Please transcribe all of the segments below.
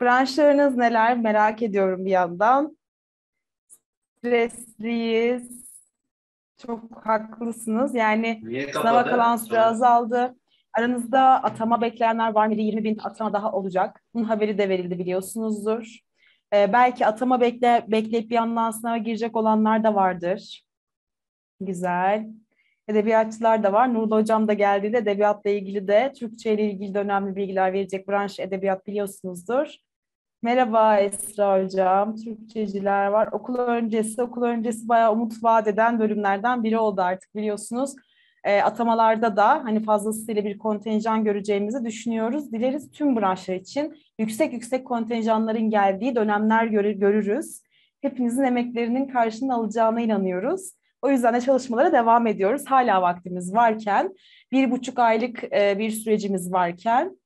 Branşlarınız neler merak ediyorum bir yandan. Stresliyiz. Çok haklısınız. Yani Niye sınava kalan süre azaldı. Aranızda atama bekleyenler var mıydı? 20 bin atama daha olacak. Bunun haberi de verildi biliyorsunuzdur. Ee, belki atama bekle, bekleyip bir yandan sınava girecek olanlar da vardır. Güzel. Edebiyatçılar da var. Nurlu Hocam da de edebiyatla ilgili de Türkçe ile ilgili de önemli bilgiler verecek branş edebiyat biliyorsunuzdur. Merhaba Esra Hocam, Türkçeciler var. Okul öncesi, okul öncesi bayağı umut vaat eden bölümlerden biri oldu artık biliyorsunuz. E, atamalarda da hani fazlasıyla bir kontenjan göreceğimizi düşünüyoruz. Dileriz tüm branşlar için yüksek yüksek kontenjanların geldiği dönemler görür, görürüz. Hepinizin emeklerinin karşılığını alacağına inanıyoruz. O yüzden de çalışmalara devam ediyoruz. Hala vaktimiz varken, bir buçuk aylık e, bir sürecimiz varken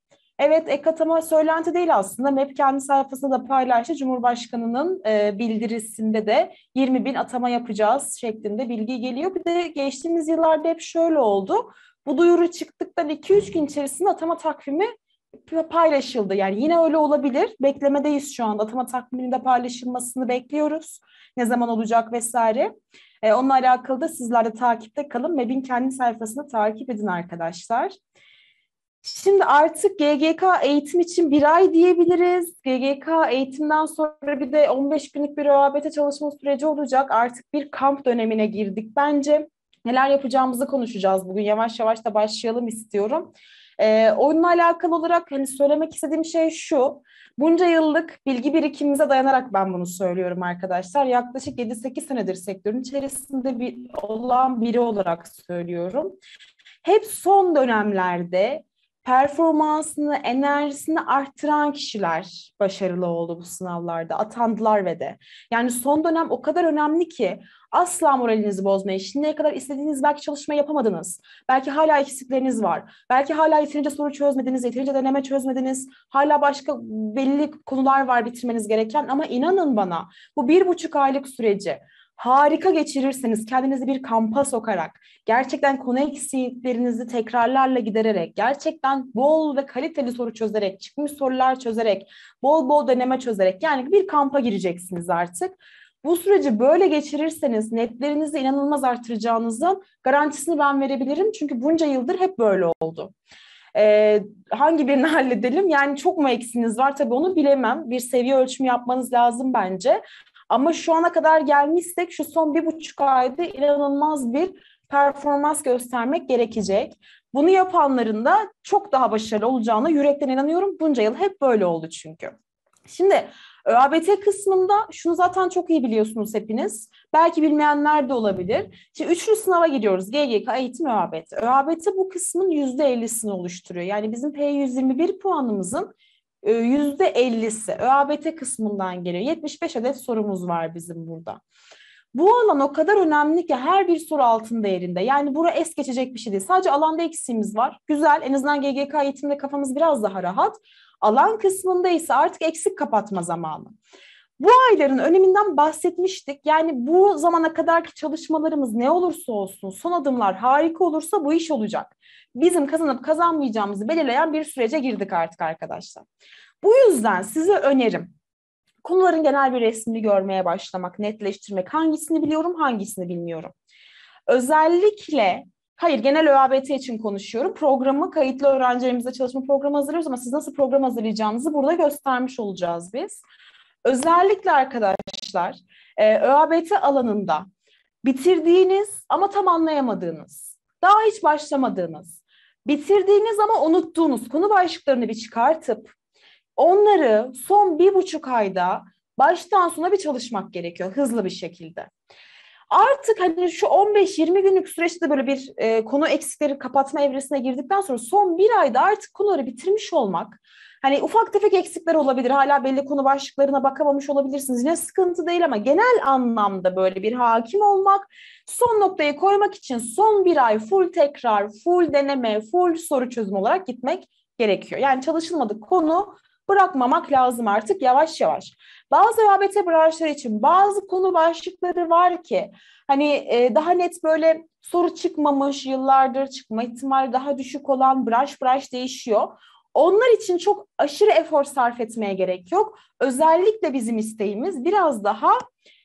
Evet ekatama söylenti değil aslında. MEP kendi sayfasında da paylaştı. Cumhurbaşkanı'nın e, bildirisinde de 20 bin atama yapacağız şeklinde bilgi geliyor. Bir de geçtiğimiz yıllarda hep şöyle oldu. Bu duyuru çıktıktan 2-3 gün içerisinde atama takvimi paylaşıldı. Yani yine öyle olabilir. Beklemedeyiz şu anda. Atama takviminin de paylaşılmasını bekliyoruz. Ne zaman olacak vesaire. E, onunla alakalı da sizler de takipte kalın. Mep'in kendi sayfasını takip edin arkadaşlar. Şimdi artık GGK eğitim için bir ay diyebiliriz. GGK eğitimden sonra bir de 15 günlük bir röhabete çalışma süreci olacak. Artık bir kamp dönemine girdik bence. Neler yapacağımızı konuşacağız bugün. Yavaş yavaş da başlayalım istiyorum. Ee, onunla alakalı olarak hani söylemek istediğim şey şu. Bunca yıllık bilgi birikimimize dayanarak ben bunu söylüyorum arkadaşlar. Yaklaşık 7-8 senedir sektörün içerisinde bir, olan biri olarak söylüyorum. Hep son dönemlerde performansını, enerjisini arttıran kişiler başarılı oldu bu sınavlarda. Atandılar ve de. Yani son dönem o kadar önemli ki asla moralinizi bozmayın. Şimdiye kadar istediğiniz belki çalışma yapamadınız. Belki hala eksikleriniz var. Belki hala yeterince soru çözmediniz, yeterince deneme çözmediniz. Hala başka belli konular var bitirmeniz gereken ama inanın bana bu bir buçuk aylık süreci harika geçirirseniz kendinizi bir kampa sokarak, gerçekten konu eksiklerinizi tekrarlarla gidererek, gerçekten bol ve kaliteli soru çözerek, çıkmış sorular çözerek, bol bol deneme çözerek yani bir kampa gireceksiniz artık. Bu süreci böyle geçirirseniz netlerinizi inanılmaz artıracağınızın garantisini ben verebilirim. Çünkü bunca yıldır hep böyle oldu. Ee, hangi birini halledelim? Yani çok mu eksiniz var? Tabii onu bilemem. Bir seviye ölçümü yapmanız lazım bence. Ama şu ana kadar gelmişsek şu son bir buçuk ayda inanılmaz bir performans göstermek gerekecek. Bunu yapanların da çok daha başarılı olacağına yürekten inanıyorum. Bunca yıl hep böyle oldu çünkü. Şimdi ÖABT kısmında şunu zaten çok iyi biliyorsunuz hepiniz. Belki bilmeyenler de olabilir. Şimdi üçlü sınava gidiyoruz. GGK, eğitim, ÖABT. ÖABT bu kısmın %50'sini oluşturuyor. Yani bizim P121 puanımızın ee, yüzde %50'si ÖABT kısmından geliyor. 75 adet sorumuz var bizim burada. Bu alan o kadar önemli ki her bir soru altında yerinde. Yani bura es geçecek bir şey değil. Sadece alanda eksiğimiz var. Güzel en azından GGK eğitimde kafamız biraz daha rahat. Alan kısmında ise artık eksik kapatma zamanı. Bu ayların öneminden bahsetmiştik. Yani bu zamana kadarki çalışmalarımız ne olursa olsun son adımlar harika olursa bu iş olacak. Bizim kazanıp kazanmayacağımızı belirleyen bir sürece girdik artık arkadaşlar. Bu yüzden size önerim konuların genel bir resmini görmeye başlamak, netleştirmek, hangisini biliyorum, hangisini bilmiyorum. Özellikle Hayır genel ÖABT için konuşuyorum. Programı kayıtlı öğrencilerimize çalışma programı hazırlıyoruz ama siz nasıl program hazırlayacağınızı burada göstermiş olacağız biz. Özellikle arkadaşlar e, ÖABT alanında bitirdiğiniz ama tam anlayamadığınız, daha hiç başlamadığınız, bitirdiğiniz ama unuttuğunuz konu başlıklarını bir çıkartıp onları son bir buçuk ayda baştan sona bir çalışmak gerekiyor hızlı bir şekilde. Artık hani şu 15-20 günlük süreçte böyle bir e, konu eksikleri kapatma evresine girdikten sonra son bir ayda artık konuları bitirmiş olmak Hani ufak tefek eksikler olabilir. Hala belli konu başlıklarına bakamamış olabilirsiniz. Yine sıkıntı değil ama genel anlamda böyle bir hakim olmak, son noktayı koymak için son bir ay full tekrar, full deneme, full soru çözüm olarak gitmek gerekiyor. Yani çalışılmadık konu bırakmamak lazım artık yavaş yavaş. Bazı ÖABT branşları için bazı konu başlıkları var ki hani e, daha net böyle soru çıkmamış, yıllardır çıkma ihtimali daha düşük olan branş branş değişiyor. Onlar için çok aşırı efor sarf etmeye gerek yok. Özellikle bizim isteğimiz biraz daha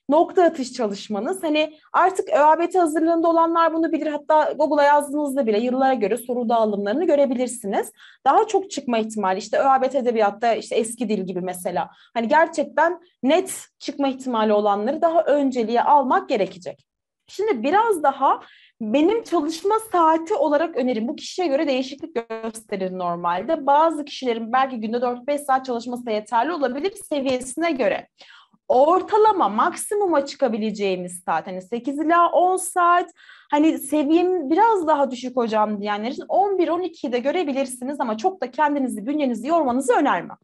nokta atış çalışmanız. Hani artık ÖABT hazırlığında olanlar bunu bilir. Hatta Google'a yazdığınızda bile yıllara göre soru dağılımlarını görebilirsiniz. Daha çok çıkma ihtimali işte ÖABT edebiyatta işte eski dil gibi mesela. Hani gerçekten net çıkma ihtimali olanları daha önceliğe almak gerekecek. Şimdi biraz daha benim çalışma saati olarak önerim. Bu kişiye göre değişiklik gösterir normalde. Bazı kişilerin belki günde 4-5 saat çalışması da yeterli olabilir seviyesine göre. Ortalama maksimuma çıkabileceğimiz saat hani 8 ila 10 saat hani seviyem biraz daha düşük hocam diyenler için 11-12'de görebilirsiniz ama çok da kendinizi bünyenizi yormanızı önermem.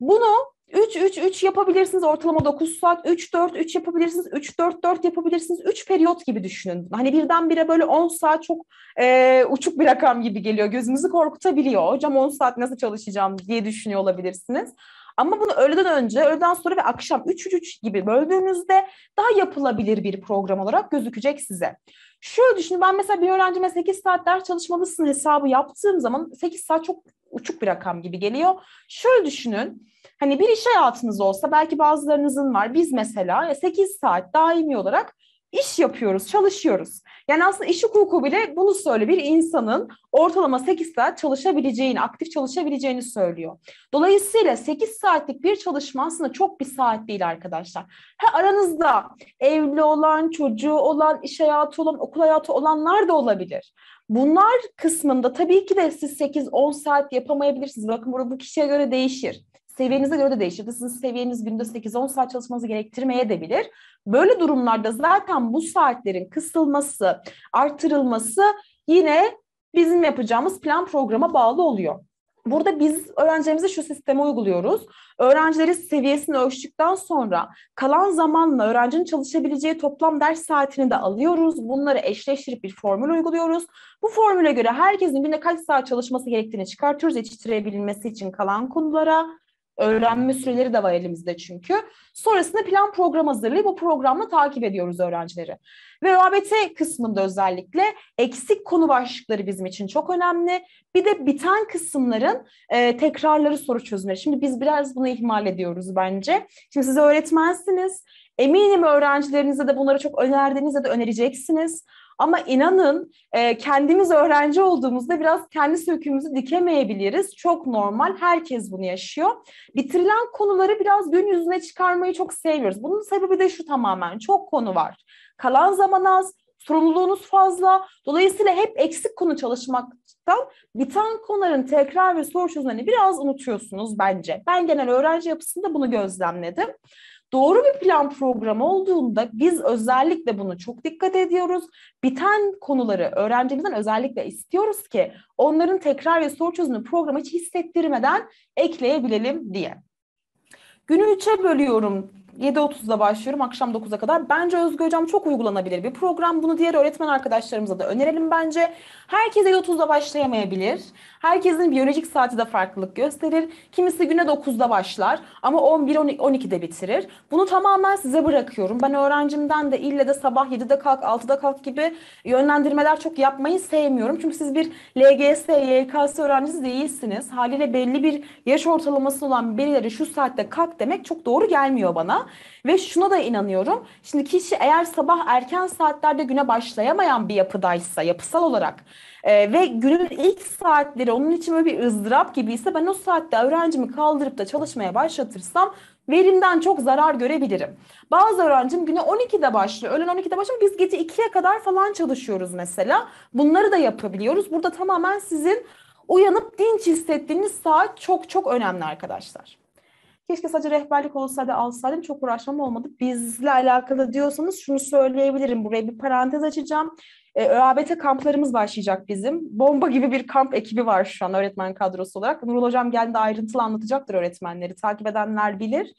Bunu 3 3 3 yapabilirsiniz ortalama 9 saat. 3 4 3 yapabilirsiniz. 3 4 4 yapabilirsiniz. 3 periyot gibi düşünün. Hani birdenbire böyle 10 saat çok e, uçuk bir rakam gibi geliyor. Gözünüzü korkutabiliyor. Hocam 10 saat nasıl çalışacağım diye düşünüyor olabilirsiniz. Ama bunu öğleden önce, öğleden sonra ve akşam 3-3 gibi böldüğünüzde daha yapılabilir bir program olarak gözükecek size. Şöyle düşünün ben mesela bir öğrencime 8 saat ders çalışmalısın hesabı yaptığım zaman 8 saat çok uçuk bir rakam gibi geliyor. Şöyle düşünün hani bir iş hayatınız olsa belki bazılarınızın var biz mesela 8 saat daimi olarak iş yapıyoruz, çalışıyoruz. Yani aslında iş hukuku bile bunu söyle bir insanın ortalama 8 saat çalışabileceğini, aktif çalışabileceğini söylüyor. Dolayısıyla 8 saatlik bir çalışma aslında çok bir saat değil arkadaşlar. Ha aranızda evli olan, çocuğu olan, iş hayatı olan, okul hayatı olanlar da olabilir. Bunlar kısmında tabii ki de siz 8-10 saat yapamayabilirsiniz. Bakın burada bu kişiye göre değişir seviyenize göre de değişir. Sizin seviyeniz günde 8-10 saat çalışmanızı gerektirmeye de bilir. Böyle durumlarda zaten bu saatlerin kısılması, artırılması yine bizim yapacağımız plan programa bağlı oluyor. Burada biz öğrencilerimize şu sistemi uyguluyoruz. Öğrencileri seviyesini ölçtükten sonra kalan zamanla öğrencinin çalışabileceği toplam ders saatini de alıyoruz. Bunları eşleştirip bir formül uyguluyoruz. Bu formüle göre herkesin günde kaç saat çalışması gerektiğini çıkartıyoruz yetiştirebilmesi için kalan konulara. Öğrenme süreleri de var elimizde çünkü. Sonrasında plan program hazırlayıp bu programla takip ediyoruz öğrencileri. Ve ÖABT kısmında özellikle eksik konu başlıkları bizim için çok önemli. Bir de biten kısımların e, tekrarları soru çözümleri. Şimdi biz biraz bunu ihmal ediyoruz bence. Şimdi siz öğretmensiniz. Eminim öğrencilerinize de bunları çok önerdiğinizde de önereceksiniz. Ama inanın e, kendimiz öğrenci olduğumuzda biraz kendi sökümümüzü dikemeyebiliriz. Çok normal. Herkes bunu yaşıyor. Bitirilen konuları biraz gün yüzüne çıkarmayı çok seviyoruz. Bunun sebebi de şu tamamen. Çok konu var. Kalan zaman az, sorumluluğunuz fazla. Dolayısıyla hep eksik konu çalışmaktan biten konuların tekrar ve soru çözümlerini biraz unutuyorsunuz bence. Ben genel öğrenci yapısında bunu gözlemledim. Doğru bir plan programı olduğunda biz özellikle bunu çok dikkat ediyoruz. Biten konuları öğrencimizden özellikle istiyoruz ki onların tekrar ve soru çözümü programı hiç hissettirmeden ekleyebilelim diye. Günü üçe bölüyorum 7.30'da başlıyorum akşam 9'a kadar. Bence Özgü Hocam çok uygulanabilir bir program. Bunu diğer öğretmen arkadaşlarımıza da önerelim bence. Herkes 7.30'da başlayamayabilir. Herkesin biyolojik saati de farklılık gösterir. Kimisi güne 9'da başlar ama 11-12'de bitirir. Bunu tamamen size bırakıyorum. Ben öğrencimden de ille de sabah 7'de kalk 6'da kalk gibi yönlendirmeler çok yapmayı sevmiyorum. Çünkü siz bir LGS, YKS öğrencisi değilsiniz. Haliyle belli bir yaş ortalaması olan birileri şu saatte kalk demek çok doğru gelmiyor bana. Ve şuna da inanıyorum. Şimdi kişi eğer sabah erken saatlerde güne başlayamayan bir yapıdaysa yapısal olarak e, ve günün ilk saatleri onun için böyle bir ızdırap gibiyse ben o saatte öğrencimi kaldırıp da çalışmaya başlatırsam verimden çok zarar görebilirim. Bazı öğrencim güne 12'de başlıyor. Öğlen 12'de başlıyor. Biz gece 2'ye kadar falan çalışıyoruz mesela. Bunları da yapabiliyoruz. Burada tamamen sizin uyanıp dinç hissettiğiniz saat çok çok önemli arkadaşlar. Keşke sadece rehberlik olsaydı alsaydım çok uğraşmam olmadı. Bizle alakalı diyorsanız şunu söyleyebilirim. Buraya bir parantez açacağım. E, ÖABT kamplarımız başlayacak bizim. Bomba gibi bir kamp ekibi var şu an öğretmen kadrosu olarak. Nurul Hocam geldi ayrıntılı anlatacaktır öğretmenleri. Takip edenler bilir.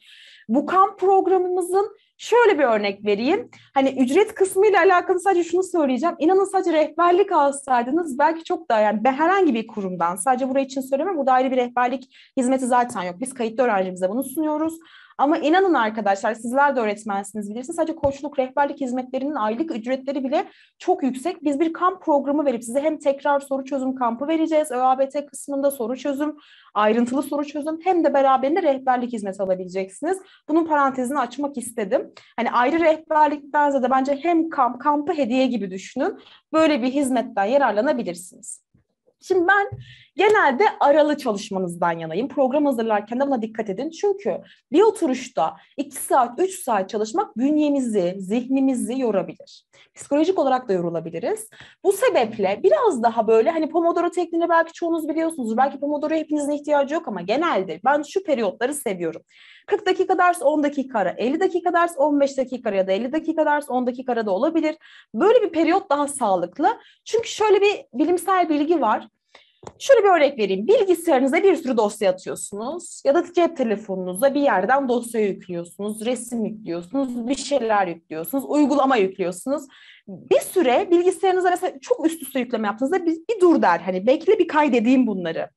Bu kamp programımızın şöyle bir örnek vereyim. Hani ücret kısmı ile alakalı sadece şunu söyleyeceğim. İnanın sadece rehberlik alsaydınız belki çok daha yani herhangi bir kurumdan sadece buraya için söylemem. Burada ayrı bir rehberlik hizmeti zaten yok. Biz kayıtlı öğrencimize bunu sunuyoruz. Ama inanın arkadaşlar sizler de öğretmensiniz bilirsiniz. Sadece koçluk, rehberlik hizmetlerinin aylık ücretleri bile çok yüksek. Biz bir kamp programı verip size hem tekrar soru çözüm kampı vereceğiz. ÖABT kısmında soru çözüm, ayrıntılı soru çözüm hem de beraberinde rehberlik hizmeti alabileceksiniz. Bunun parantezini açmak istedim. Hani ayrı rehberlikten ziyade bence hem kamp, kampı hediye gibi düşünün. Böyle bir hizmetten yararlanabilirsiniz. Şimdi ben Genelde aralı çalışmanızdan yanayım. Program hazırlarken de buna dikkat edin. Çünkü bir oturuşta 2 saat, 3 saat çalışmak bünyemizi, zihnimizi yorabilir. Psikolojik olarak da yorulabiliriz. Bu sebeple biraz daha böyle hani Pomodoro tekniğini belki çoğunuz biliyorsunuz. Belki Pomodoro hepinizin ihtiyacı yok ama genelde ben şu periyotları seviyorum. 40 dakika ders 10 dakika ara, 50 dakika ders 15 dakika ara ya da 50 dakika ders 10 dakika ara da olabilir. Böyle bir periyot daha sağlıklı. Çünkü şöyle bir bilimsel bilgi var. Şöyle bir örnek vereyim. Bilgisayarınıza bir sürü dosya atıyorsunuz ya da cep telefonunuza bir yerden dosya yüklüyorsunuz, resim yüklüyorsunuz, bir şeyler yüklüyorsunuz, uygulama yüklüyorsunuz. Bir süre bilgisayarınıza mesela çok üst üste yükleme yaptığınızda bir, bir dur der hani bekle bir kaydedeyim bunları.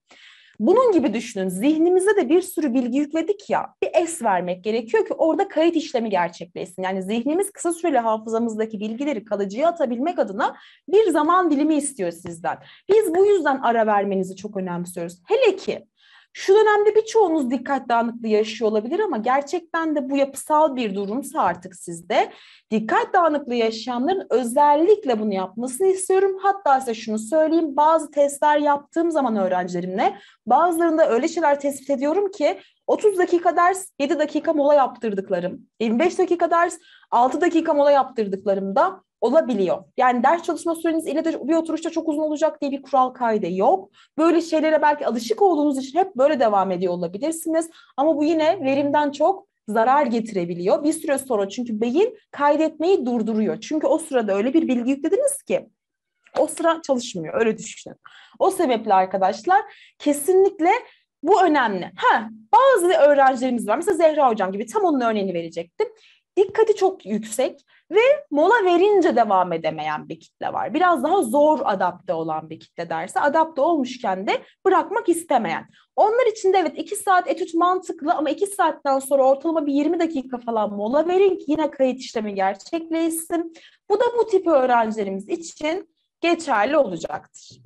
Bunun gibi düşünün zihnimize de bir sürü bilgi yükledik ya bir es vermek gerekiyor ki orada kayıt işlemi gerçekleşsin. Yani zihnimiz kısa süreli hafızamızdaki bilgileri kalıcıya atabilmek adına bir zaman dilimi istiyor sizden. Biz bu yüzden ara vermenizi çok önemsiyoruz. Hele ki şu dönemde birçoğunuz dikkat dağınıklığı yaşıyor olabilir ama gerçekten de bu yapısal bir durumsa artık sizde dikkat dağınıklığı yaşayanların özellikle bunu yapmasını istiyorum. Hatta size şunu söyleyeyim bazı testler yaptığım zaman öğrencilerimle bazılarında öyle şeyler tespit ediyorum ki 30 dakika ders, 7 dakika mola yaptırdıklarım, 25 dakika ders, 6 dakika mola yaptırdıklarımda olabiliyor. Yani ders çalışma süreniz ile de bir oturuşta çok uzun olacak diye bir kural kaydı yok. Böyle şeylere belki alışık olduğunuz için hep böyle devam ediyor olabilirsiniz. Ama bu yine verimden çok zarar getirebiliyor. Bir süre sonra çünkü beyin kaydetmeyi durduruyor. Çünkü o sırada öyle bir bilgi yüklediniz ki o sıra çalışmıyor. Öyle düşünün. O sebeple arkadaşlar kesinlikle bu önemli. Ha, bazı öğrencilerimiz var. Mesela Zehra hocam gibi tam onun örneğini verecektim. Dikkati çok yüksek ve mola verince devam edemeyen bir kitle var. Biraz daha zor adapte olan bir kitle derse adapte olmuşken de bırakmak istemeyen. Onlar için de evet 2 saat etüt mantıklı ama 2 saatten sonra ortalama bir 20 dakika falan mola verin ki yine kayıt işlemi gerçekleşsin. Bu da bu tip öğrencilerimiz için geçerli olacaktır.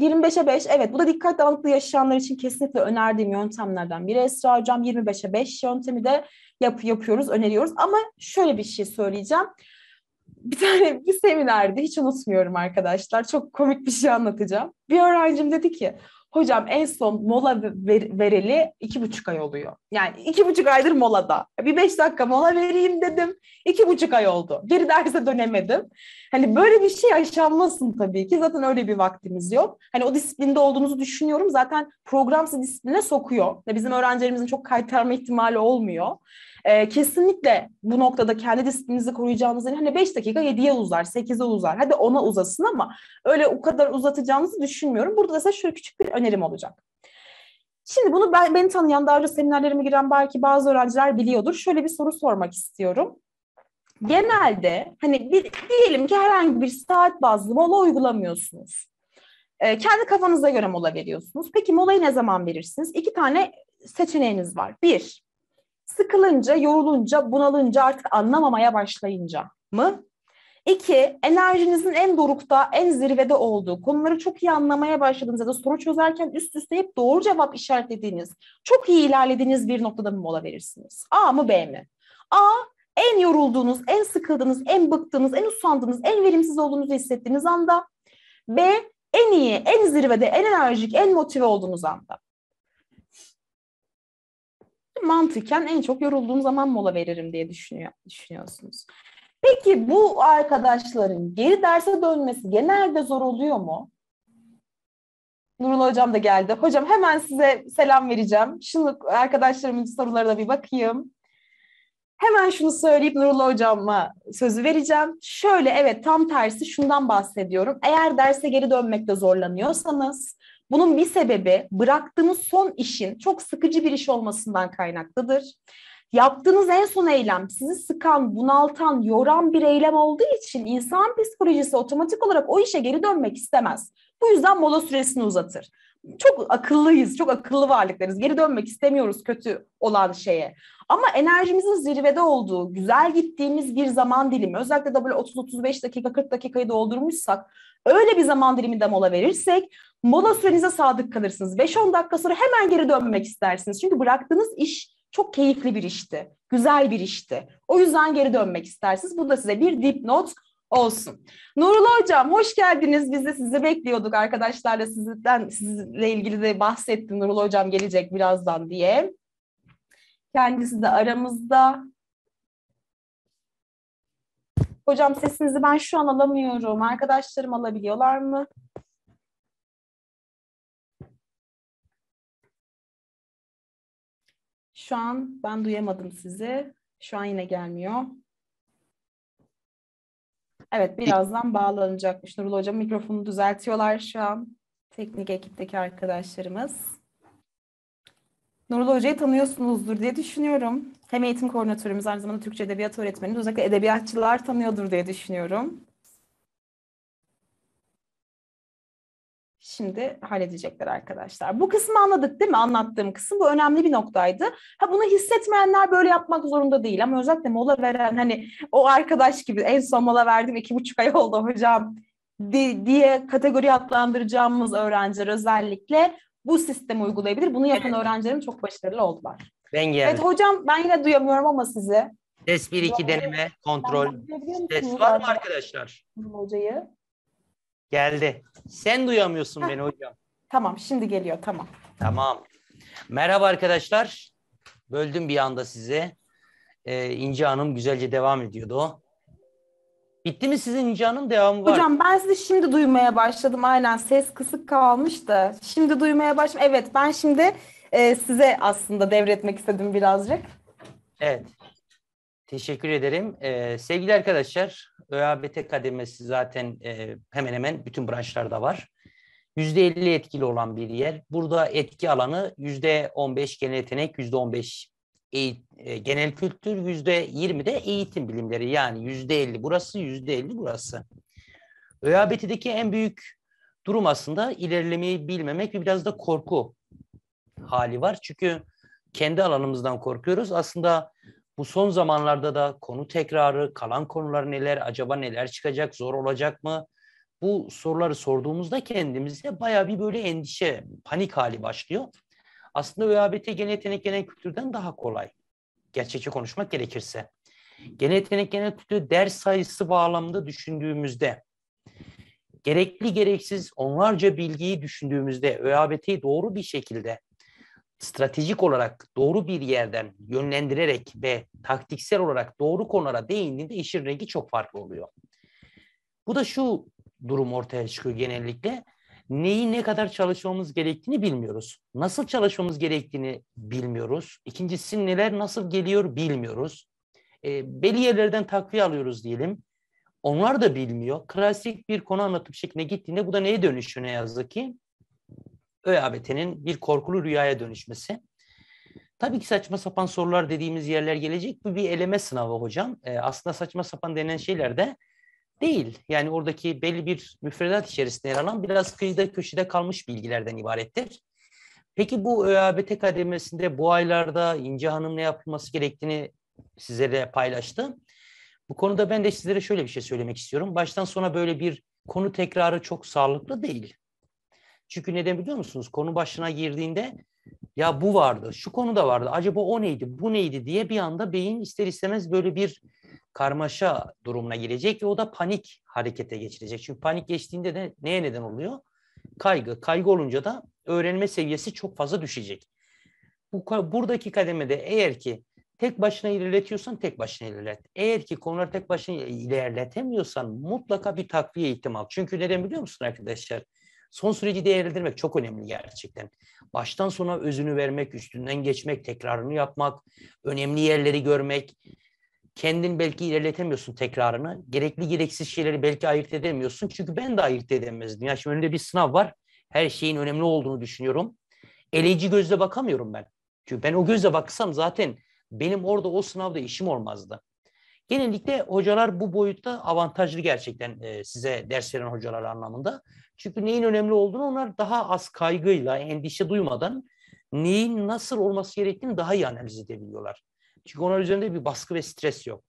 25'e 5 evet bu da dikkat dağınıklığı yaşayanlar için kesinlikle önerdiğim yöntemlerden biri Esra Hocam. 25'e 5 yöntemi de yap, yapıyoruz, öneriyoruz. Ama şöyle bir şey söyleyeceğim. Bir tane bir seminerde hiç unutmuyorum arkadaşlar. Çok komik bir şey anlatacağım. Bir öğrencim dedi ki hocam en son mola ver, vereli iki buçuk ay oluyor. Yani iki buçuk aydır molada. Bir beş dakika mola vereyim dedim. İki buçuk ay oldu. Geri derse dönemedim. Hani böyle bir şey yaşanmasın tabii ki. Zaten öyle bir vaktimiz yok. Hani o disiplinde olduğumuzu düşünüyorum. Zaten program sizi disipline sokuyor. Ve bizim öğrencilerimizin çok kaytarma ihtimali olmuyor. Ee, kesinlikle bu noktada kendi disiplininizi koruyacağınızı hani 5 dakika 7'ye uzar, 8'e uzar. Hadi ona uzasın ama öyle o kadar uzatacağınızı düşünmüyorum. Burada da size şöyle küçük bir önerim olacak. Şimdi bunu ben, beni tanıyan daha önce seminerlerime giren belki bazı öğrenciler biliyordur. Şöyle bir soru sormak istiyorum genelde hani bir, diyelim ki herhangi bir saat bazlı mola uygulamıyorsunuz. E, kendi kafanıza göre mola veriyorsunuz. Peki molayı ne zaman verirsiniz? İki tane seçeneğiniz var. Bir, sıkılınca, yorulunca, bunalınca, artık anlamamaya başlayınca mı? İki, enerjinizin en dorukta, en zirvede olduğu, konuları çok iyi anlamaya başladığınızda, da soru çözerken üst üste hep doğru cevap işaretlediğiniz, çok iyi ilerlediğiniz bir noktada mı mola verirsiniz? A mı B mi? A en yorulduğunuz, en sıkıldığınız, en bıktığınız, en usandığınız, en verimsiz olduğunuzu hissettiğiniz anda. B, en iyi, en zirvede, en enerjik, en motive olduğunuz anda. Mantıken en çok yorulduğum zaman mola veririm diye düşünüyor, düşünüyorsunuz. Peki bu arkadaşların geri derse dönmesi genelde zor oluyor mu? Nurul Hocam da geldi. Hocam hemen size selam vereceğim. Şimdi arkadaşlarımın sorularına bir bakayım. Hemen şunu söyleyip Nurullah hocama sözü vereceğim. Şöyle evet tam tersi şundan bahsediyorum. Eğer derse geri dönmekte zorlanıyorsanız bunun bir sebebi bıraktığınız son işin çok sıkıcı bir iş olmasından kaynaklıdır. Yaptığınız en son eylem sizi sıkan, bunaltan, yoran bir eylem olduğu için insan psikolojisi otomatik olarak o işe geri dönmek istemez. Bu yüzden mola süresini uzatır. Çok akıllıyız, çok akıllı varlıklarız. Geri dönmek istemiyoruz kötü olan şeye. Ama enerjimizin zirvede olduğu, güzel gittiğimiz bir zaman dilimi özellikle de böyle 30-35 dakika 40 dakikayı doldurmuşsak öyle bir zaman diliminde mola verirsek mola sürenize sadık kalırsınız. 5-10 dakika sonra hemen geri dönmek istersiniz. Çünkü bıraktığınız iş çok keyifli bir işti, güzel bir işti. O yüzden geri dönmek istersiniz. Bu da size bir dipnot olsun. Nurullah Hocam hoş geldiniz. Biz de sizi bekliyorduk arkadaşlarla sizden sizinle ilgili de bahsettim. Nurullah Hocam gelecek birazdan diye. Kendisi de aramızda. Hocam sesinizi ben şu an alamıyorum. Arkadaşlarım alabiliyorlar mı? Şu an ben duyamadım sizi. Şu an yine gelmiyor. Evet birazdan bağlanacakmış Nurul Hocam. Mikrofonu düzeltiyorlar şu an. Teknik ekipteki arkadaşlarımız. Nurullah Hoca'yı tanıyorsunuzdur diye düşünüyorum. Hem eğitim koordinatörümüz aynı zamanda Türkçe Edebiyat öğretmeni, Özellikle edebiyatçılar tanıyordur diye düşünüyorum. Şimdi halledecekler arkadaşlar. Bu kısmı anladık değil mi? Anlattığım kısım bu önemli bir noktaydı. Ha bunu hissetmeyenler böyle yapmak zorunda değil ama özellikle mola veren hani o arkadaş gibi en son mola verdim iki buçuk ay oldu hocam diye kategori adlandıracağımız öğrenciler özellikle bu sistemi uygulayabilir. Bunu yapan evet. öğrencilerim çok başarılı oldular. Ben geldim. Evet hocam ben yine duyamıyorum ama sizi. Ses 1 2 deneme kontrol. Ses var mı arkadaşlar? Hocayı. Geldi. Sen duyamıyorsun Heh. beni hocam. Tamam şimdi geliyor tamam. Tamam. Merhaba arkadaşlar. Böldüm bir anda size. Ee, İnce Hanım güzelce devam ediyordu. Bitti mi sizin Nican'ın devamı var? Hocam ben sizi şimdi duymaya başladım aynen ses kısık kalmış da Şimdi duymaya başladım. Evet ben şimdi e, size aslında devretmek istedim birazcık. Evet. Teşekkür ederim. Ee, sevgili arkadaşlar, ÖABT kademesi zaten e, hemen hemen bütün branşlarda var. %50 etkili olan bir yer. Burada etki alanı %15 genel yetenek, %15 e, genel kültür yüzde %20 de eğitim bilimleri yani yüzde %50 burası yüzde %50 burası. ÖABT'deki en büyük durum aslında ilerlemeyi bilmemek ve biraz da korku hali var. Çünkü kendi alanımızdan korkuyoruz. Aslında bu son zamanlarda da konu tekrarı, kalan konular neler, acaba neler çıkacak, zor olacak mı? Bu soruları sorduğumuzda kendimize baya bir böyle endişe, panik hali başlıyor. Aslında ÖABT genel yetenek genel kültürden daha kolay. Gerçekçi konuşmak gerekirse. Genel yetenek genel kültür ders sayısı bağlamında düşündüğümüzde gerekli gereksiz onlarca bilgiyi düşündüğümüzde ÖABT'yi doğru bir şekilde stratejik olarak doğru bir yerden yönlendirerek ve taktiksel olarak doğru konulara değindiğinde işin rengi çok farklı oluyor. Bu da şu durum ortaya çıkıyor genellikle neyi ne kadar çalışmamız gerektiğini bilmiyoruz. Nasıl çalışmamız gerektiğini bilmiyoruz. İkincisi neler nasıl geliyor bilmiyoruz. E, belli yerlerden takviye alıyoruz diyelim. Onlar da bilmiyor. Klasik bir konu anlatım şekline gittiğinde bu da neye dönüşüyor ne yazık ki? ÖABT'nin bir korkulu rüyaya dönüşmesi. Tabii ki saçma sapan sorular dediğimiz yerler gelecek. Bu bir eleme sınavı hocam. E, aslında saçma sapan denen şeyler de değil. Yani oradaki belli bir müfredat içerisinde yer alan biraz kıyıda köşede kalmış bilgilerden ibarettir. Peki bu ÖABT e, kademesinde bu aylarda İnce Hanım ne yapılması gerektiğini sizlere paylaştı. Bu konuda ben de sizlere şöyle bir şey söylemek istiyorum. Baştan sona böyle bir konu tekrarı çok sağlıklı değil. Çünkü neden biliyor musunuz? Konu başına girdiğinde ya bu vardı, şu konu da vardı, acaba o neydi, bu neydi diye bir anda beyin ister istemez böyle bir karmaşa durumuna girecek ve o da panik harekete geçirecek. Çünkü panik geçtiğinde de neye neden oluyor? Kaygı. Kaygı olunca da öğrenme seviyesi çok fazla düşecek. Bu, buradaki kademede eğer ki tek başına ilerletiyorsan tek başına ilerlet. Eğer ki konuları tek başına ilerletemiyorsan mutlaka bir takviye ihtimal. Çünkü neden biliyor musun arkadaşlar? Son süreci değerlendirmek çok önemli gerçekten. Baştan sona özünü vermek, üstünden geçmek, tekrarını yapmak, önemli yerleri görmek. Kendin belki ilerletemiyorsun tekrarını. Gerekli gereksiz şeyleri belki ayırt edemiyorsun. Çünkü ben de ayırt edemezdim. Ya şimdi önünde bir sınav var. Her şeyin önemli olduğunu düşünüyorum. Eleyici gözle bakamıyorum ben. Çünkü ben o gözle baksam zaten benim orada o sınavda işim olmazdı. Genellikle hocalar bu boyutta avantajlı gerçekten e, size ders veren hocalar anlamında. Çünkü neyin önemli olduğunu onlar daha az kaygıyla, endişe duymadan neyin nasıl olması gerektiğini daha iyi analiz edebiliyorlar. Çünkü onlar üzerinde bir baskı ve stres yok.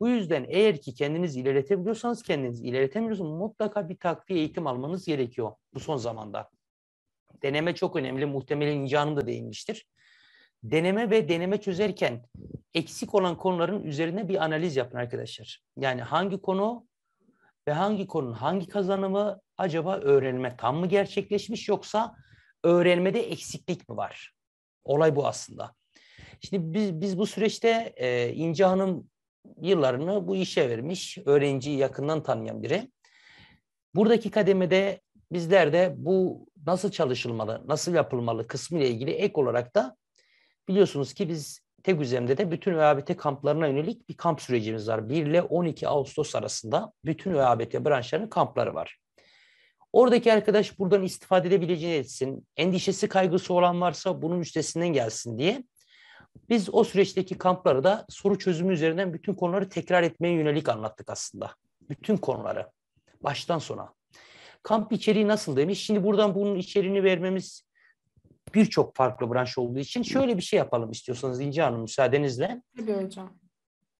Bu yüzden eğer ki kendinizi ilerletebiliyorsanız kendinizi ilerletemiyorsunuz mutlaka bir takviye eğitim almanız gerekiyor bu son zamanda. Deneme çok önemli. Muhtemelen İnce Hanım da değinmiştir. Deneme ve deneme çözerken eksik olan konuların üzerine bir analiz yapın arkadaşlar. Yani hangi konu ve hangi konunun hangi kazanımı acaba öğrenme tam mı gerçekleşmiş yoksa öğrenmede eksiklik mi var? Olay bu aslında. Şimdi biz, biz bu süreçte e, İnce Hanım yıllarını bu işe vermiş, öğrenciyi yakından tanıyan biri. Buradaki kademede bizler de bu nasıl çalışılmalı, nasıl yapılmalı kısmı ile ilgili ek olarak da biliyorsunuz ki biz tek de bütün ÖABT kamplarına yönelik bir kamp sürecimiz var. 1 ile 12 Ağustos arasında bütün ÖABT branşlarının kampları var. Oradaki arkadaş buradan istifade edebileceğini etsin. Endişesi, kaygısı olan varsa bunun üstesinden gelsin diye. Biz o süreçteki kampları da soru çözümü üzerinden bütün konuları tekrar etmeye yönelik anlattık aslında. Bütün konuları. Baştan sona. Kamp içeriği nasıl demiş? Şimdi buradan bunun içeriğini vermemiz birçok farklı branş olduğu için şöyle bir şey yapalım istiyorsanız İnci Hanım müsaadenizle. Tabii hocam.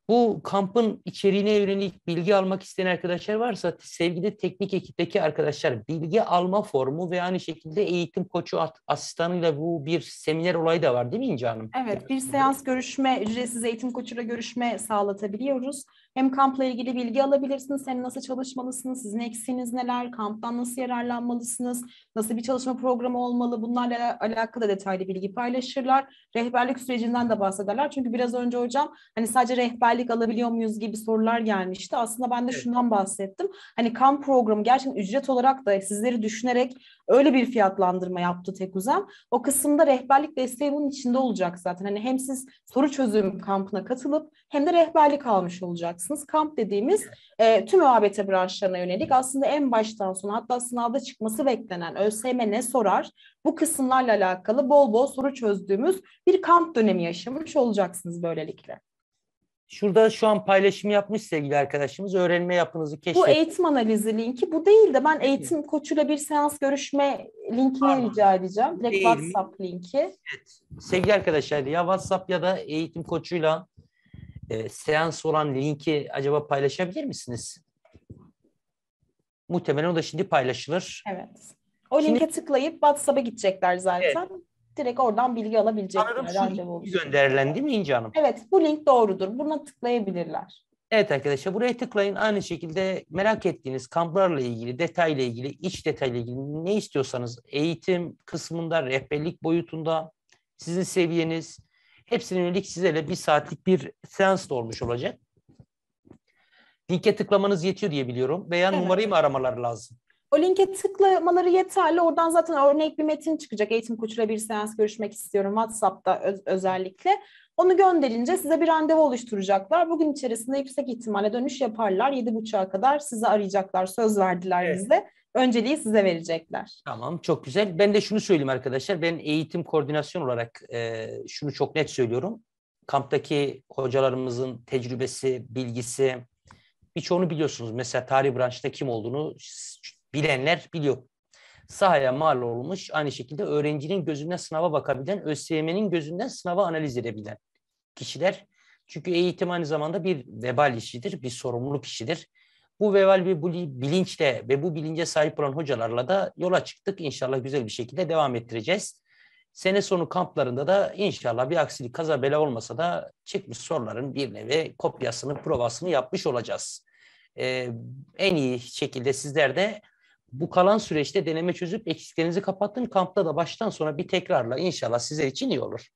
Bu kampın içeriğine yönelik bilgi almak isteyen arkadaşlar varsa sevgili teknik ekipteki arkadaşlar bilgi alma formu ve aynı şekilde eğitim koçu asistanıyla bu bir seminer olayı da var değil mi İnce Hanım? Evet bir seans görüşme ücretsiz eğitim koçuyla görüşme sağlatabiliyoruz. Hem kampla ilgili bilgi alabilirsiniz hem nasıl çalışmalısınız, sizin eksiğiniz neler, kamptan nasıl yararlanmalısınız, nasıl bir çalışma programı olmalı bunlarla alakalı detaylı bilgi paylaşırlar. Rehberlik sürecinden de bahsederler çünkü biraz önce hocam hani sadece rehber aylık alabiliyor muyuz gibi sorular gelmişti. Aslında ben de şundan bahsettim. Hani kamp programı gerçekten ücret olarak da sizleri düşünerek öyle bir fiyatlandırma yaptı uzam. O kısımda rehberlik desteği bunun içinde olacak zaten. Hani hem siz soru çözüm kampına katılıp hem de rehberlik almış olacaksınız. Kamp dediğimiz e, tüm ÖABT branşlarına yönelik aslında en baştan sona hatta sınavda çıkması beklenen ÖSYM ne sorar? Bu kısımlarla alakalı bol bol soru çözdüğümüz bir kamp dönemi yaşamış olacaksınız böylelikle. Şurada şu an paylaşım yapmış sevgili arkadaşımız. Öğrenme yapınızı keşfet. Bu eğitim analizi linki. Bu değil de ben eğitim koçuyla bir seans görüşme linkini Pardon. rica edeceğim. Direkt değil WhatsApp mi? linki. Evet. Sevgili arkadaşlar ya WhatsApp ya da eğitim koçuyla e, seans olan linki acaba paylaşabilir misiniz? Muhtemelen o da şimdi paylaşılır. Evet. O şimdi, linke tıklayıp WhatsApp'a gidecekler zaten. Evet direkt oradan bilgi alabilecekler. Sanırım randevu gönderilendi mi İnci Hanım? Evet bu link doğrudur. Buna tıklayabilirler. Evet arkadaşlar buraya tıklayın. Aynı şekilde merak ettiğiniz kamplarla ilgili, detayla ilgili, iç detayla ilgili ne istiyorsanız eğitim kısmında, rehberlik boyutunda, sizin seviyeniz hepsinin yönelik sizlerle bir saatlik bir seans da olmuş olacak. Linke tıklamanız yetiyor diye biliyorum veya evet. numarayı mı aramaları lazım? O linke tıklamaları yeterli. Oradan zaten örnek bir metin çıkacak. Eğitim koçuyla bir seans görüşmek istiyorum WhatsApp'ta öz özellikle. Onu gönderince size bir randevu oluşturacaklar. Bugün içerisinde yüksek ihtimalle dönüş yaparlar. 7.30'a kadar sizi arayacaklar. Söz verdiler evet. bize. Önceliği size verecekler. Tamam çok güzel. Ben de şunu söyleyeyim arkadaşlar. Ben eğitim koordinasyon olarak e, şunu çok net söylüyorum. Kamptaki hocalarımızın tecrübesi, bilgisi birçoğunu biliyorsunuz. Mesela tarih branşında kim olduğunu bilenler biliyor. Sahaya mal olmuş aynı şekilde öğrencinin gözünden sınava bakabilen, ÖSYM'nin gözünden sınava analiz edebilen kişiler. Çünkü eğitim aynı zamanda bir vebal işidir, bir sorumluluk işidir. Bu vebal bir bilinçle ve bu bilince sahip olan hocalarla da yola çıktık. İnşallah güzel bir şekilde devam ettireceğiz. Sene sonu kamplarında da inşallah bir aksilik kaza bela olmasa da çıkmış soruların bir nevi kopyasını, provasını yapmış olacağız. Ee, en iyi şekilde sizler de bu kalan süreçte deneme çözüp eksiklerinizi kapattın. Kampta da baştan sonra bir tekrarla inşallah size için iyi olur.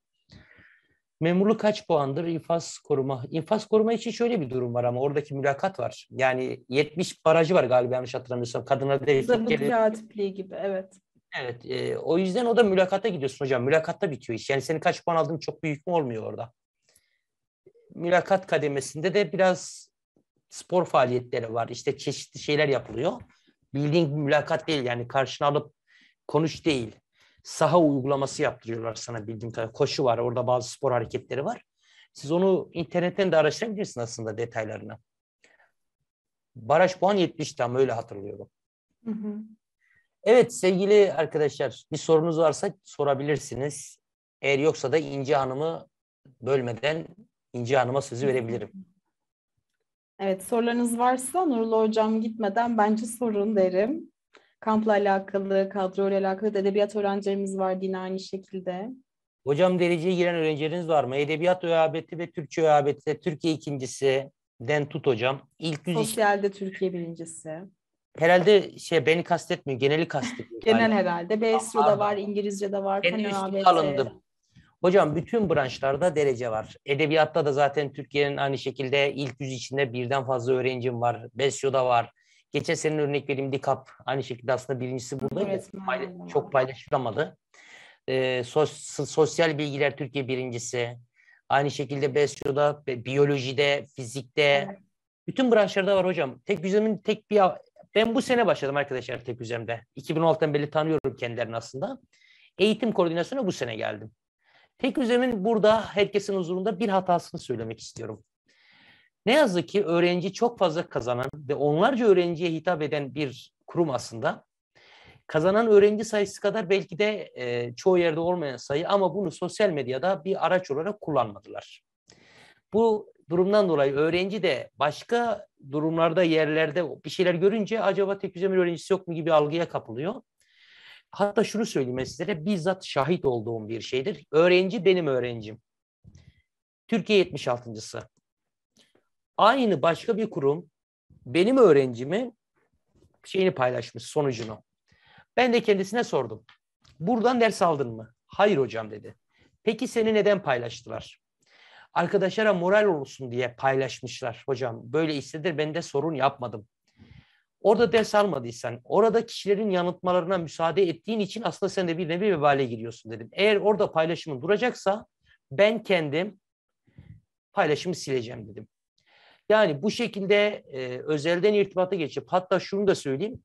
Memurluk kaç puandır infaz koruma? İnfaz koruma için şöyle bir durum var ama oradaki mülakat var. Yani 70 barajı var galiba yanlış hatırlamıyorsam. Kadına değil. Katipliği gibi evet. Evet e, o yüzden o da mülakata gidiyorsun hocam. Mülakatta bitiyor iş. Yani senin kaç puan aldığın çok büyük mü olmuyor orada. Mülakat kademesinde de biraz spor faaliyetleri var. İşte çeşitli şeyler yapılıyor bildiğin mülakat değil yani karşına alıp konuş değil. Saha uygulaması yaptırıyorlar sana bildiğim kadarıyla. Koşu var orada bazı spor hareketleri var. Siz onu internetten de araştırabilirsin aslında detaylarını. Baraj puan 70 tam öyle hatırlıyorum. Hı hı. Evet sevgili arkadaşlar bir sorunuz varsa sorabilirsiniz. Eğer yoksa da İnci Hanım'ı bölmeden İnci Hanım'a sözü verebilirim. Evet sorularınız varsa Nurullah Hocam gitmeden bence sorun derim. Kampla alakalı, kadroyla alakalı edebiyat öğrencilerimiz var yine aynı şekilde. Hocam dereceye giren öğrencileriniz var mı? Edebiyat ÖABT ve Türkçe ÖABT'de Türkiye ikincisi den tut hocam. İlk yüz Sosyalde iki... Türkiye birincisi. Herhalde şey beni kastetmiyor, geneli kastediyor. Genel yani. herhalde. BSU'da var, İngilizce'de var. Benim üstüne alındım. Hocam bütün branşlarda derece var. Edebiyatta da zaten Türkiye'nin aynı şekilde ilk yüz içinde birden fazla öğrencim var. Besyo'da var. Geçen senin örnek vereyim Dikap. Aynı şekilde aslında birincisi burada. payla- çok paylaşılamadı. Ee, sos- sosyal bilgiler Türkiye birincisi. Aynı şekilde Besyo'da, biyolojide, fizikte. Evet. Bütün branşlarda var hocam. Tek yüzemin tek bir... Ben bu sene başladım arkadaşlar tek yüzemde. 2016'dan beri tanıyorum kendilerini aslında. Eğitim koordinasyonuna bu sene geldim. Tek üzemin burada herkesin huzurunda bir hatasını söylemek istiyorum. Ne yazık ki öğrenci çok fazla kazanan ve onlarca öğrenciye hitap eden bir kurum aslında. Kazanan öğrenci sayısı kadar belki de e, çoğu yerde olmayan sayı ama bunu sosyal medyada bir araç olarak kullanmadılar. Bu durumdan dolayı öğrenci de başka durumlarda yerlerde bir şeyler görünce acaba tek öğrencisi yok mu gibi algıya kapılıyor hatta şunu söyleyeyim sizlere bizzat şahit olduğum bir şeydir. Öğrenci benim öğrencim. Türkiye 76.sı. Aynı başka bir kurum benim öğrencimi şeyini paylaşmış sonucunu. Ben de kendisine sordum. Buradan ders aldın mı? Hayır hocam dedi. Peki seni neden paylaştılar? Arkadaşlara moral olsun diye paylaşmışlar. Hocam böyle istedir ben de sorun yapmadım. Orada ders almadıysan, orada kişilerin yanıtmalarına müsaade ettiğin için aslında sen de bir nevi vebale giriyorsun dedim. Eğer orada paylaşımın duracaksa ben kendim paylaşımı sileceğim dedim. Yani bu şekilde e, özelden irtibata geçip hatta şunu da söyleyeyim.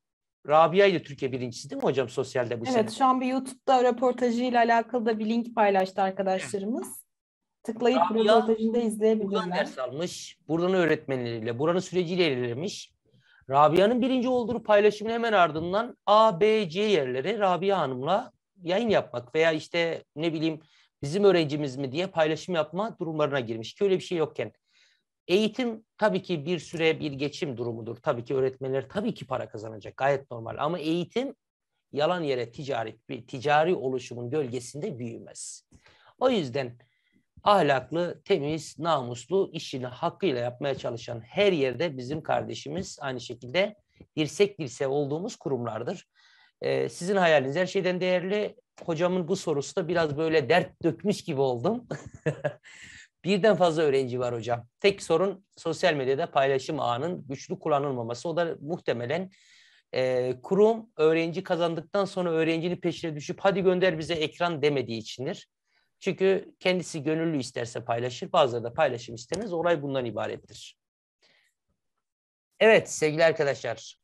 Rabia ile Türkiye birincisi değil mi hocam sosyalde bu evet, sene? Evet şu an bir YouTube'da röportajıyla alakalı da bir link paylaştı arkadaşlarımız. Tıklayıp Rabia, röportajını da izleyebilirler. Buradan ders almış, buranın öğretmenleriyle, buranın süreciyle ilerlemiş. Rabia'nın birinci olduğu paylaşımın hemen ardından A, B, C yerleri Rabia Hanım'la yayın yapmak veya işte ne bileyim bizim öğrencimiz mi diye paylaşım yapma durumlarına girmiş ki öyle bir şey yokken. Eğitim tabii ki bir süre bir geçim durumudur. Tabii ki öğretmenler tabii ki para kazanacak gayet normal ama eğitim yalan yere ticari bir ticari oluşumun gölgesinde büyümez. O yüzden ahlaklı, temiz, namuslu işini hakkıyla yapmaya çalışan her yerde bizim kardeşimiz aynı şekilde dirsek dirse olduğumuz kurumlardır. Ee, sizin hayaliniz her şeyden değerli. Hocamın bu sorusu da biraz böyle dert dökmüş gibi oldum. Birden fazla öğrenci var hocam. Tek sorun sosyal medyada paylaşım ağının güçlü kullanılmaması. O da muhtemelen e, kurum öğrenci kazandıktan sonra öğrencinin peşine düşüp hadi gönder bize ekran demediği içindir. Çünkü kendisi gönüllü isterse paylaşır, bazıları da paylaşım istemez. Olay bundan ibarettir. Evet sevgili arkadaşlar.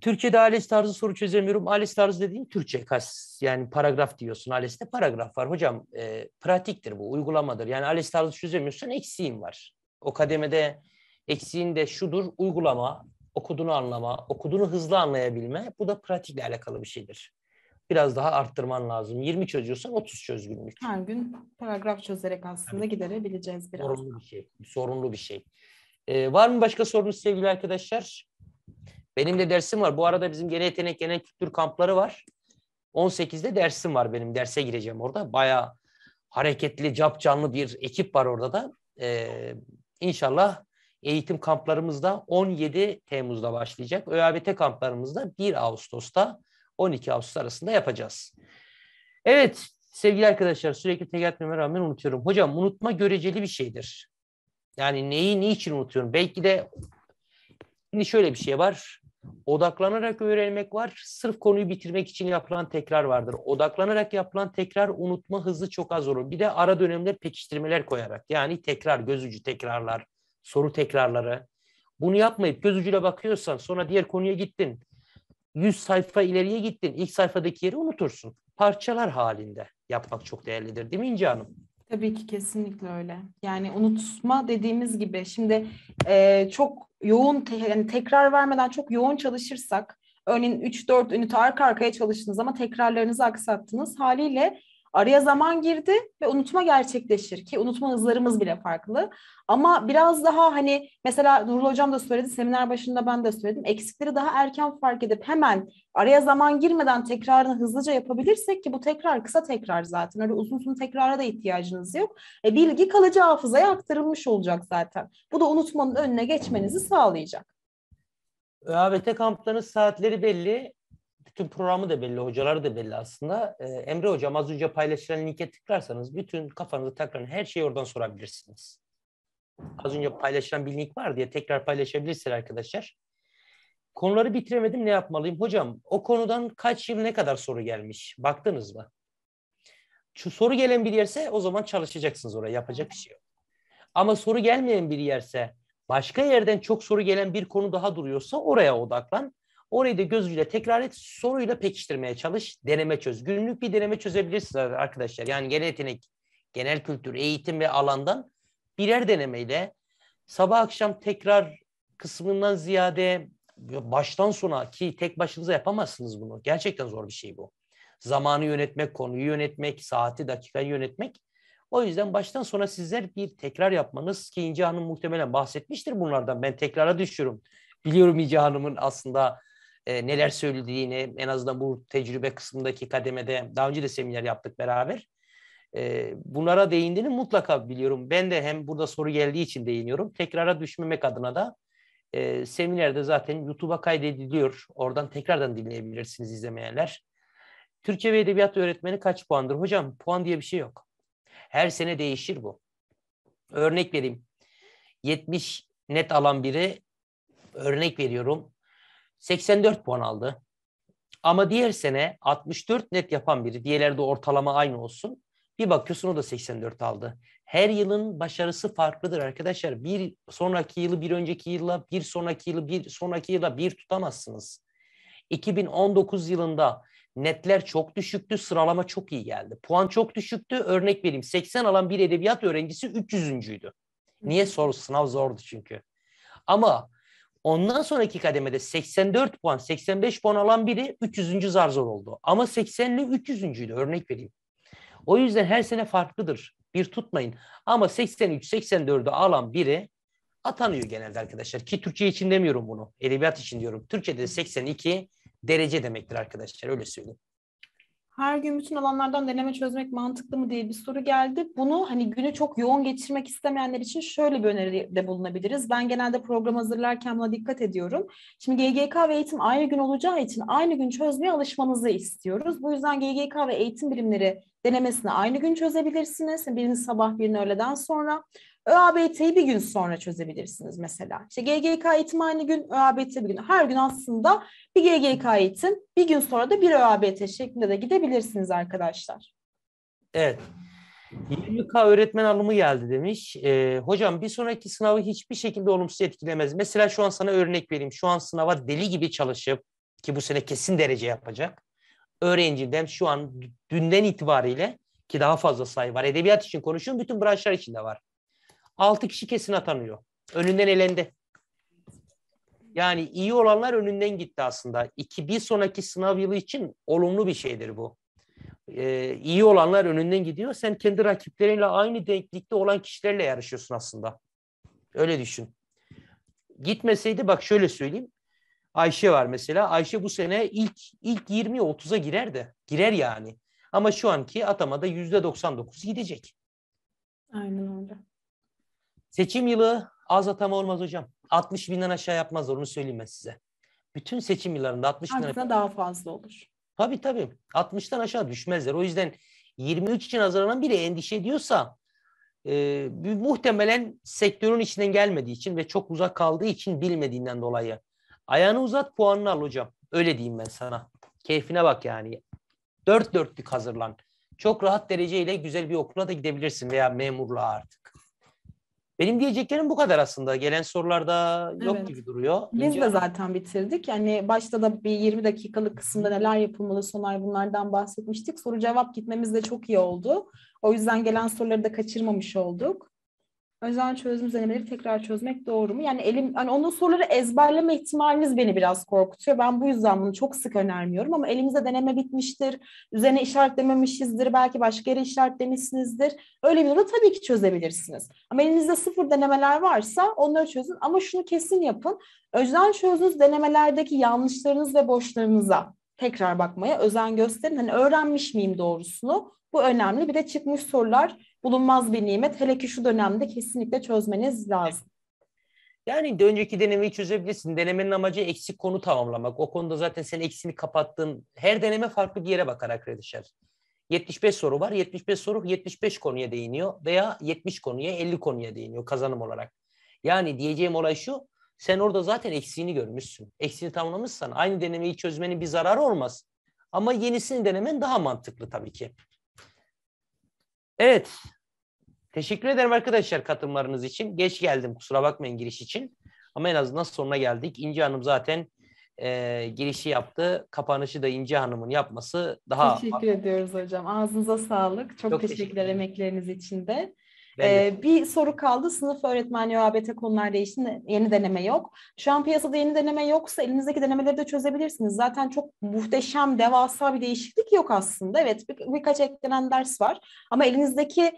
Türkiye'de ALES tarzı soru çözemiyorum. ALES tarzı dediğin Türkçe kas yani paragraf diyorsun. ALES'te paragraf var. Hocam e, pratiktir bu, uygulamadır. Yani ALES tarzı çözemiyorsan eksiğin var. O kademede eksiğin de şudur, uygulama, okuduğunu anlama, okuduğunu hızlı anlayabilme. Bu da pratikle alakalı bir şeydir biraz daha arttırman lazım. 20 çözüyorsan 30 çöz günlük. Her gün paragraf çözerek aslında evet. giderebileceğiz biraz. Sorunlu bir şey. Sorunlu bir şey. Ee, var mı başka sorunuz sevgili arkadaşlar? Benim de dersim var. Bu arada bizim genel yetenek, genel kültür kampları var. 18'de dersim var benim. Derse gireceğim orada. baya hareketli, cap canlı bir ekip var orada da. Ee, inşallah eğitim kamplarımız da 17 Temmuz'da başlayacak. ÖABT kamplarımız da 1 Ağustos'ta 12 Ağustos arasında yapacağız. Evet sevgili arkadaşlar sürekli tekrar etmeme rağmen unutuyorum. Hocam unutma göreceli bir şeydir. Yani neyi niçin unutuyorum? Belki de şimdi şöyle bir şey var. Odaklanarak öğrenmek var. Sırf konuyu bitirmek için yapılan tekrar vardır. Odaklanarak yapılan tekrar unutma hızı çok az olur. Bir de ara dönemler pekiştirmeler koyarak. Yani tekrar, gözücü tekrarlar, soru tekrarları. Bunu yapmayıp gözücüyle bakıyorsan sonra diğer konuya gittin. 100 sayfa ileriye gittin. ilk sayfadaki yeri unutursun. Parçalar halinde yapmak çok değerlidir değil mi İnce Hanım? Tabii ki kesinlikle öyle. Yani unutma dediğimiz gibi şimdi e, çok yoğun te- yani tekrar vermeden çok yoğun çalışırsak örneğin 3-4 ünite arka arkaya çalıştınız ama tekrarlarınızı aksattınız. Haliyle Araya zaman girdi ve unutma gerçekleşir ki unutma hızlarımız bile farklı. Ama biraz daha hani mesela Nurul Hocam da söyledi, seminer başında ben de söyledim. Eksikleri daha erken fark edip hemen araya zaman girmeden tekrarını hızlıca yapabilirsek ki bu tekrar kısa tekrar zaten. Öyle uzun uzun tekrara da ihtiyacınız yok. E, bilgi kalıcı hafızaya aktarılmış olacak zaten. Bu da unutmanın önüne geçmenizi sağlayacak. ÖABT kamplarının saatleri belli bütün programı da belli, hocaları da belli aslında. Ee, Emre Hocam az önce paylaşılan linke tıklarsanız bütün kafanızı takran her şeyi oradan sorabilirsiniz. Az önce paylaşılan bir link var diye tekrar paylaşabilirsiniz arkadaşlar. Konuları bitiremedim ne yapmalıyım? Hocam o konudan kaç yıl ne kadar soru gelmiş? Baktınız mı? Şu soru gelen bir yerse o zaman çalışacaksınız oraya yapacak bir şey yok. Ama soru gelmeyen bir yerse başka yerden çok soru gelen bir konu daha duruyorsa oraya odaklan. Orayı da göz ucuyla tekrar et. Soruyla pekiştirmeye çalış. Deneme çöz. Günlük bir deneme çözebilirsiniz arkadaşlar. Yani genel yetenek, genel kültür, eğitim ve alandan birer denemeyle sabah akşam tekrar kısmından ziyade baştan sona ki tek başınıza yapamazsınız bunu. Gerçekten zor bir şey bu. Zamanı yönetmek, konuyu yönetmek, saati, dakikayı yönetmek. O yüzden baştan sonra sizler bir tekrar yapmanız ki İnci Hanım muhtemelen bahsetmiştir bunlardan. Ben tekrara düşüyorum. Biliyorum İnci Hanım'ın aslında e, neler söylediğini en azından bu tecrübe kısmındaki kademede daha önce de seminer yaptık beraber. E, bunlara değindiğini mutlaka biliyorum. Ben de hem burada soru geldiği için değiniyorum. Tekrara düşmemek adına da e, seminerde zaten YouTube'a kaydediliyor. Oradan tekrardan dinleyebilirsiniz izlemeyenler. Türkçe ve Edebiyat öğretmeni kaç puandır? Hocam puan diye bir şey yok. Her sene değişir bu. Örnek vereyim. 70 net alan biri örnek veriyorum 84 puan aldı. Ama diğer sene 64 net yapan biri, diğerleri ortalama aynı olsun. Bir bakıyorsun o da 84 aldı. Her yılın başarısı farklıdır arkadaşlar. Bir sonraki yılı bir önceki yıla, bir sonraki yılı bir sonraki yıla bir tutamazsınız. 2019 yılında netler çok düşüktü, sıralama çok iyi geldi. Puan çok düşüktü. Örnek vereyim 80 alan bir edebiyat öğrencisi 300. .'üydü. Niye soru sınav zordu çünkü. Ama Ondan sonraki kademede 84 puan, 85 puan alan biri 300. zar zor oldu. Ama 80'li 300. ile örnek vereyim. O yüzden her sene farklıdır. Bir tutmayın. Ama 83, 84'ü alan biri atanıyor genelde arkadaşlar. Ki Türkçe için demiyorum bunu. Edebiyat için diyorum. Türkçe'de 82 derece demektir arkadaşlar. Öyle söyleyeyim her gün bütün alanlardan deneme çözmek mantıklı mı diye bir soru geldi. Bunu hani günü çok yoğun geçirmek istemeyenler için şöyle bir öneride bulunabiliriz. Ben genelde program hazırlarken buna dikkat ediyorum. Şimdi GGK ve eğitim aynı gün olacağı için aynı gün çözmeye alışmanızı istiyoruz. Bu yüzden GGK ve eğitim birimleri denemesini aynı gün çözebilirsiniz. Birini sabah, birini öğleden sonra. ÖABT'yi bir gün sonra çözebilirsiniz mesela. İşte GGK eğitim aynı gün, ÖABT bir gün. Her gün aslında bir GGK eğitim, bir gün sonra da bir ÖABT şeklinde de gidebilirsiniz arkadaşlar. Evet. 20K öğretmen alımı geldi demiş. E, hocam bir sonraki sınavı hiçbir şekilde olumsuz etkilemez. Mesela şu an sana örnek vereyim. Şu an sınava deli gibi çalışıp ki bu sene kesin derece yapacak. Öğrenciden şu an dünden itibariyle ki daha fazla sayı var. Edebiyat için konuşuyorum. Bütün branşlar içinde var. 6 kişi kesin atanıyor. Önünden elendi. Yani iyi olanlar önünden gitti aslında. İki, bir sonraki sınav yılı için olumlu bir şeydir bu. Ee, iyi olanlar önünden gidiyor. Sen kendi rakiplerinle aynı denklikte olan kişilerle yarışıyorsun aslında. Öyle düşün. Gitmeseydi bak şöyle söyleyeyim. Ayşe var mesela. Ayşe bu sene ilk ilk 20'ye 30'a girer de. Girer yani. Ama şu anki atamada %99 gidecek. Aynen öyle. Seçim yılı az atama olmaz hocam. 60 binden aşağı yapmaz onu söyleyeyim ben size. Bütün seçim yıllarında 60 binden aşağı. daha fazla olur. Tabii tabii. 60'tan aşağı düşmezler. O yüzden 23 için hazırlanan biri endişe ediyorsa e, muhtemelen sektörün içinden gelmediği için ve çok uzak kaldığı için bilmediğinden dolayı. Ayağını uzat puanını al hocam. Öyle diyeyim ben sana. Keyfine bak yani. Dört dörtlük hazırlan. Çok rahat dereceyle güzel bir okula da gidebilirsin veya memurluğa artık. Benim diyeceklerim bu kadar aslında. Gelen sorularda yok evet. gibi duruyor. Biz İnce... de zaten bitirdik. Yani başta da bir 20 dakikalık kısımda neler yapılmalı Sonay bunlardan bahsetmiştik. Soru cevap gitmemiz de çok iyi oldu. O yüzden gelen soruları da kaçırmamış olduk özel çözüm denemeleri tekrar çözmek doğru mu? Yani elim hani onun soruları ezberleme ihtimaliniz beni biraz korkutuyor. Ben bu yüzden bunu çok sık önermiyorum ama elimizde deneme bitmiştir. Üzerine işaretlememişizdir. Belki başka yere işaretlemişsinizdir. Öyle bir durumda tabii ki çözebilirsiniz. Ama elinizde sıfır denemeler varsa onları çözün ama şunu kesin yapın. Özel çözdüğünüz denemelerdeki yanlışlarınız ve boşlarınıza tekrar bakmaya özen gösterin. Hani öğrenmiş miyim doğrusunu? Bu önemli. Bir de çıkmış sorular bulunmaz bir nimet. Hele ki şu dönemde kesinlikle çözmeniz lazım. Yani de önceki denemeyi çözebilirsin. Denemenin amacı eksik konu tamamlamak. O konuda zaten sen eksini kapattığın her deneme farklı bir yere bakarak redişer. 75 soru var. 75 soru 75 konuya değiniyor veya 70 konuya 50 konuya değiniyor kazanım olarak. Yani diyeceğim olay şu. Sen orada zaten eksiğini görmüşsün. Eksiğini tamamlamışsan aynı denemeyi çözmenin bir zararı olmaz. Ama yenisini denemen daha mantıklı tabii ki. Evet. Teşekkür ederim arkadaşlar katılımlarınız için. Geç geldim kusura bakmayın giriş için. Ama en azından sonuna geldik. İnci Hanım zaten e, girişi yaptı. Kapanışı da İnci Hanım'ın yapması daha... Teşekkür ediyoruz hocam. Ağzınıza sağlık. Çok, Çok teşekkürler teşekkür emekleriniz için de. Evet. bir soru kaldı. Sınıf öğretmenliği ÖABT konular değişti. Yeni deneme yok. Şu an piyasada yeni deneme yoksa elinizdeki denemeleri de çözebilirsiniz. Zaten çok muhteşem, devasa bir değişiklik yok aslında. Evet bir, birkaç eklenen ders var. Ama elinizdeki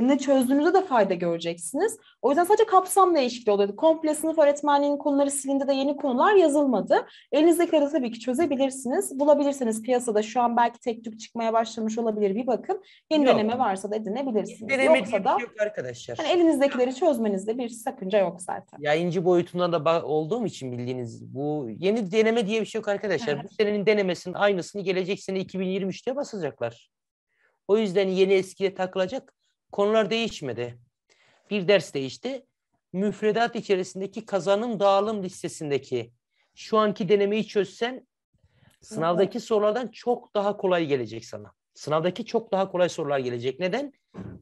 ne çözdüğünüzde de fayda göreceksiniz. O yüzden sadece kapsam değişikliği oluyordu. Komple sınıf öğretmenliğinin konuları silindi de yeni konular yazılmadı. Elinizdekileri tabii ki çözebilirsiniz. Bulabilirsiniz piyasada şu an belki tek tük çıkmaya başlamış olabilir bir bakın. Yeni yok. deneme varsa da edinebilirsiniz. Deneme Yoksa da yok arkadaşlar. Hani elinizdekileri çözmenizde bir sakınca yok zaten. Yayıncı boyutunda da olduğum için bildiğiniz bu yeni deneme diye bir şey yok arkadaşlar. Evet. Bu senenin denemesinin aynısını gelecek sene 2023'te basacaklar. O yüzden yeni eskiye takılacak Konular değişmedi. Bir ders değişti. Müfredat içerisindeki kazanım dağılım listesindeki şu anki denemeyi çözsen sınavdaki sorulardan çok daha kolay gelecek sana. Sınavdaki çok daha kolay sorular gelecek. Neden?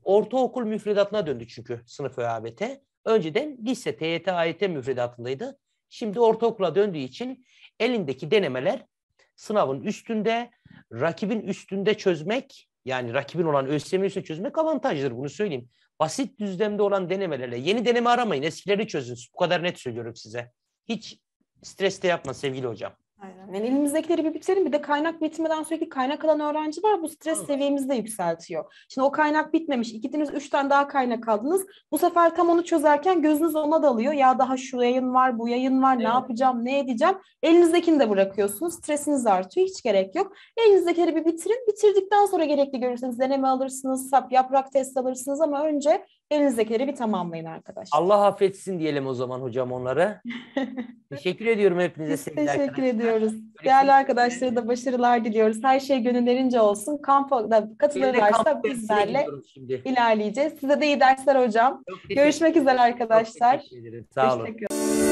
Ortaokul müfredatına döndü çünkü sınıf ÖABT. Önceden lise, TYT, AYT müfredatındaydı. Şimdi ortaokula döndüğü için elindeki denemeler sınavın üstünde, rakibin üstünde çözmek yani rakibin olan ÖSYM'yi çözmek avantajdır bunu söyleyeyim. Basit düzlemde olan denemelerle yeni deneme aramayın eskileri çözün bu kadar net söylüyorum size. Hiç stres de yapma sevgili hocam. Aynen. Yani elimizdekileri bir bitirelim. Bir de kaynak bitmeden sürekli kaynak alan öğrenci var. Bu stres evet. seviyemizi de yükseltiyor. Şimdi o kaynak bitmemiş. Gittiniz üç tane daha kaynak aldınız. Bu sefer tam onu çözerken gözünüz ona dalıyor. Ya daha şu yayın var, bu yayın var. Evet. Ne yapacağım, ne edeceğim? Elinizdekini de bırakıyorsunuz. Stresiniz artıyor. Hiç gerek yok. Elinizdekileri bir bitirin. Bitirdikten sonra gerekli görürseniz Deneme alırsınız, sap yaprak test alırsınız ama önce elinizdekileri bir tamamlayın arkadaşlar. Allah affetsin diyelim o zaman hocam onlara. teşekkür ediyorum hepinize Biz Teşekkür arkadaşlar. ediyoruz. Öyle Değerli arkadaşlara da başarılar diliyoruz. Her şey gönüllerince olsun. Kampa da katılırlarsa bizlerle ilerleyeceğiz. Size de iyi dersler hocam. Görüşmek üzere arkadaşlar. Çok teşekkür ederim. Sağ olun. Teşekkür